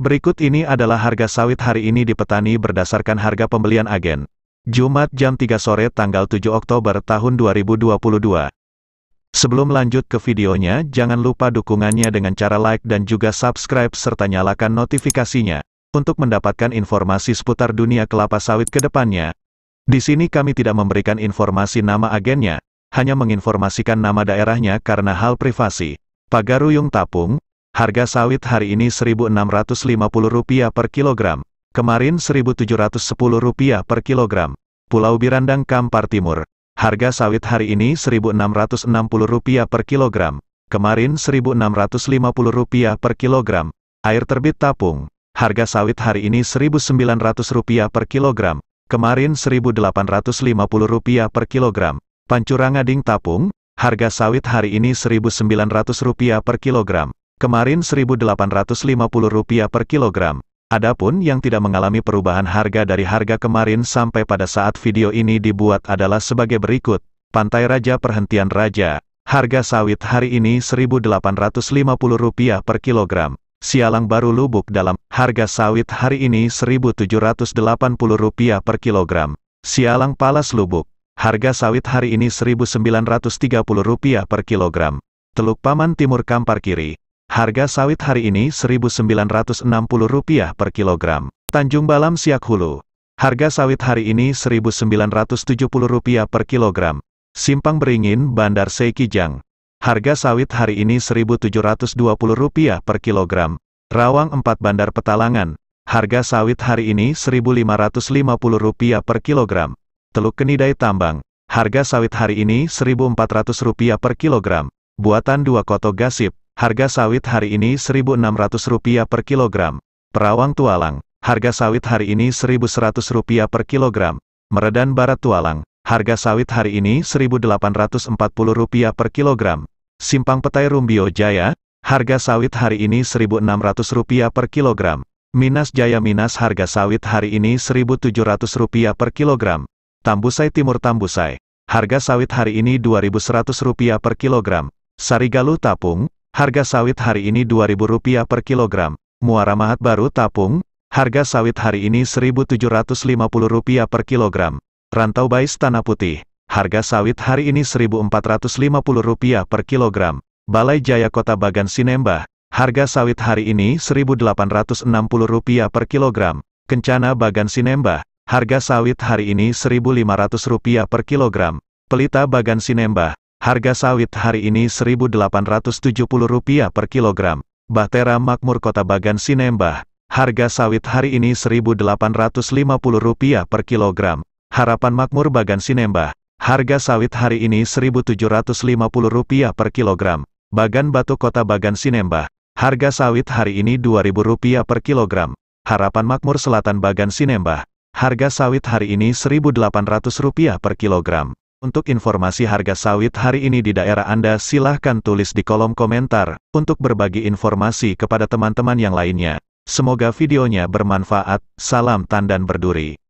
Berikut ini adalah harga sawit hari ini di petani berdasarkan harga pembelian agen. Jumat jam 3 sore tanggal 7 Oktober tahun 2022. Sebelum lanjut ke videonya, jangan lupa dukungannya dengan cara like dan juga subscribe serta nyalakan notifikasinya. Untuk mendapatkan informasi seputar dunia kelapa sawit ke depannya, di sini kami tidak memberikan informasi nama agennya, hanya menginformasikan nama daerahnya karena hal privasi. Pagaruyung Tapung, harga sawit hari ini Rp1.650 per kilogram, kemarin Rp1.710 per kilogram. Pulau Birandang Kampar Timur, harga sawit hari ini Rp1.660 per kilogram, kemarin Rp1.650 per kilogram. Air terbit Tapung, harga sawit hari ini Rp1.900 per kilogram, kemarin Rp1.850 per kilogram. Pancurangading tapung, harga sawit hari ini Rp1.900 per kilogram. Kemarin Rp1.850 per kilogram. Adapun yang tidak mengalami perubahan harga dari harga kemarin sampai pada saat video ini dibuat adalah sebagai berikut. Pantai Raja Perhentian Raja, harga sawit hari ini Rp1.850 per kilogram. Sialang baru lubuk dalam, harga sawit hari ini Rp1.780 per kilogram. Sialang palas lubuk, harga sawit hari ini Rp1.930 per kilogram. Teluk Paman Timur Kampar Kiri, harga sawit hari ini Rp1.960 per kilogram. Tanjung Balam Siak Hulu, harga sawit hari ini Rp1.970 per kilogram. Simpang Beringin Bandar Seikijang, Harga sawit hari ini Rp1.720 per kilogram. Rawang 4 Bandar Petalangan. Harga sawit hari ini Rp1.550 per kilogram. Teluk Kenidai Tambang. Harga sawit hari ini Rp1.400 per kilogram. Buatan dua koto gasip. Harga sawit hari ini Rp1.600 per kilogram. Perawang Tualang. Harga sawit hari ini Rp1.100 per kilogram. Meredan Barat Tualang. Harga sawit hari ini Rp1.840 per kilogram. Simpang Petai Rumbio Jaya, harga sawit hari ini Rp1.600 per kilogram. Minas Jaya Minas harga sawit hari ini Rp1.700 per kilogram. Tambusai Timur Tambusai, harga sawit hari ini Rp2.100 per kilogram. Sarigalu Tapung, harga sawit hari ini Rp2.000 per kilogram. Muara Mahat Baru Tapung, harga sawit hari ini Rp1.750 per kilogram. Rantau Bais Tanah Putih, harga sawit hari ini Rp1.450 per kilogram. Balai Jaya Kota Bagan Sinemba, harga sawit hari ini Rp1.860 per kilogram. Kencana Bagan Sinemba, harga sawit hari ini Rp1.500 per kilogram. Pelita Bagan Sinemba, harga sawit hari ini Rp1.870 per kilogram. Bahtera Makmur Kota Bagan Sinemba, harga sawit hari ini Rp1.850 per kilogram. Harapan Makmur Bagan Sinembah, harga sawit hari ini Rp1.750 per kilogram. Bagan Batu Kota Bagan Sinembah, harga sawit hari ini Rp2.000 per kilogram. Harapan Makmur Selatan Bagan Sinembah, harga sawit hari ini Rp1.800 per kilogram. Untuk informasi harga sawit hari ini di daerah Anda silahkan tulis di kolom komentar, untuk berbagi informasi kepada teman-teman yang lainnya. Semoga videonya bermanfaat, salam tandan berduri.